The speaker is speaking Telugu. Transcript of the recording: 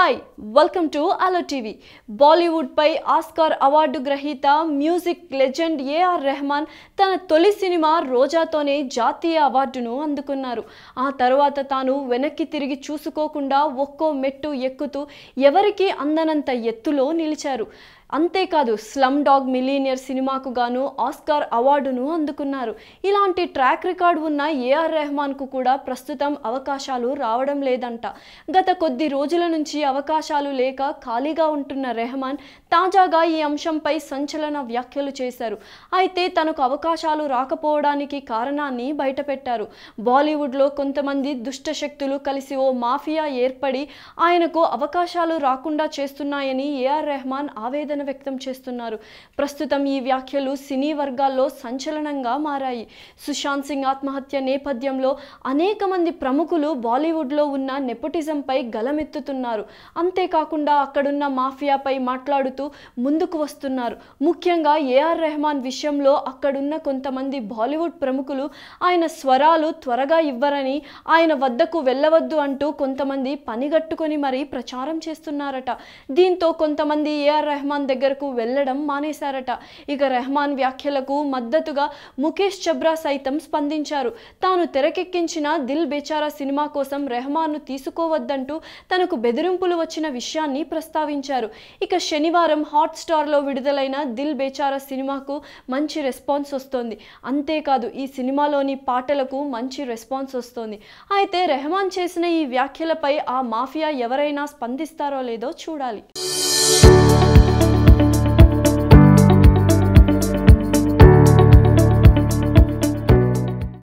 హాయ్ వెల్కమ్ టు అలో టీవీ బాలీవుడ్పై ఆస్కార్ అవార్డు గ్రహీత మ్యూజిక్ లెజెండ్ ఏఆర్ రెహమాన్ తన తొలి సినిమా రోజాతోనే జాతీయ అవార్డును అందుకున్నారు ఆ తర్వాత తాను వెనక్కి తిరిగి చూసుకోకుండా ఒక్కో మెట్టు ఎక్కుతూ ఎవరికీ అందనంత ఎత్తులో నిలిచారు అంతేకాదు స్లమ్ డాగ్ మిలీనియర్ సినిమాకు గాను ఆస్కార్ అవార్డును అందుకున్నారు ఇలాంటి ట్రాక్ రికార్డు ఉన్న ఏఆర్ రెహమాన్కు కూడా ప్రస్తుతం అవకాశాలు రావడం లేదంట గత కొద్ది రోజుల నుంచి అవకాశాలు లేక ఖాళీగా ఉంటున్న రెహమాన్ తాజాగా ఈ అంశంపై సంచలన వ్యాఖ్యలు చేశారు అయితే తనకు అవకాశాలు రాకపోవడానికి కారణాన్ని బయటపెట్టారు బాలీవుడ్లో కొంతమంది దుష్టశక్తులు కలిసి ఓ మాఫియా ఏర్పడి ఆయనకు అవకాశాలు రాకుండా చేస్తున్నాయని ఏఆర్ రెహమాన్ ఆవేదన ఆవేదన వ్యక్తం చేస్తున్నారు ప్రస్తుతం ఈ వ్యాఖ్యలు సినీ వర్గాల్లో సంచలనంగా మారాయి సుశాంత్ సింగ్ ఆత్మహత్య నేపథ్యంలో అనేక మంది ప్రముఖులు బాలీవుడ్లో ఉన్న నెపోటిజంపై గలమెత్తుతున్నారు అంతేకాకుండా అక్కడున్న మాఫియాపై మాట్లాడుతూ ముందుకు వస్తున్నారు ముఖ్యంగా ఏఆర్ రెహమాన్ విషయంలో అక్కడున్న కొంతమంది బాలీవుడ్ ప్రముఖులు ఆయన స్వరాలు త్వరగా ఇవ్వరని ఆయన వద్దకు వెళ్ళవద్దు అంటూ కొంతమంది పనిగట్టుకొని మరీ ప్రచారం చేస్తున్నారట దీంతో కొంతమంది ఏఆర్ రెహమాన్ దగ్గరకు వెళ్లడం మానేశారట ఇక రెహమాన్ వ్యాఖ్యలకు మద్దతుగా ముఖేష్ చబ్రా సైతం స్పందించారు తాను తెరకెక్కించిన దిల్ బేచారా సినిమా కోసం రెహమాన్ను తీసుకోవద్దంటూ తనకు బెదిరింపులు వచ్చిన విషయాన్ని ప్రస్తావించారు ఇక శనివారం హాట్ స్టార్ లో విడుదలైన దిల్ బేచారా సినిమాకు మంచి రెస్పాన్స్ వస్తోంది అంతేకాదు ఈ సినిమాలోని పాటలకు మంచి రెస్పాన్స్ వస్తోంది అయితే రెహమాన్ చేసిన ఈ వ్యాఖ్యలపై ఆ మాఫియా ఎవరైనా స్పందిస్తారో లేదో చూడాలి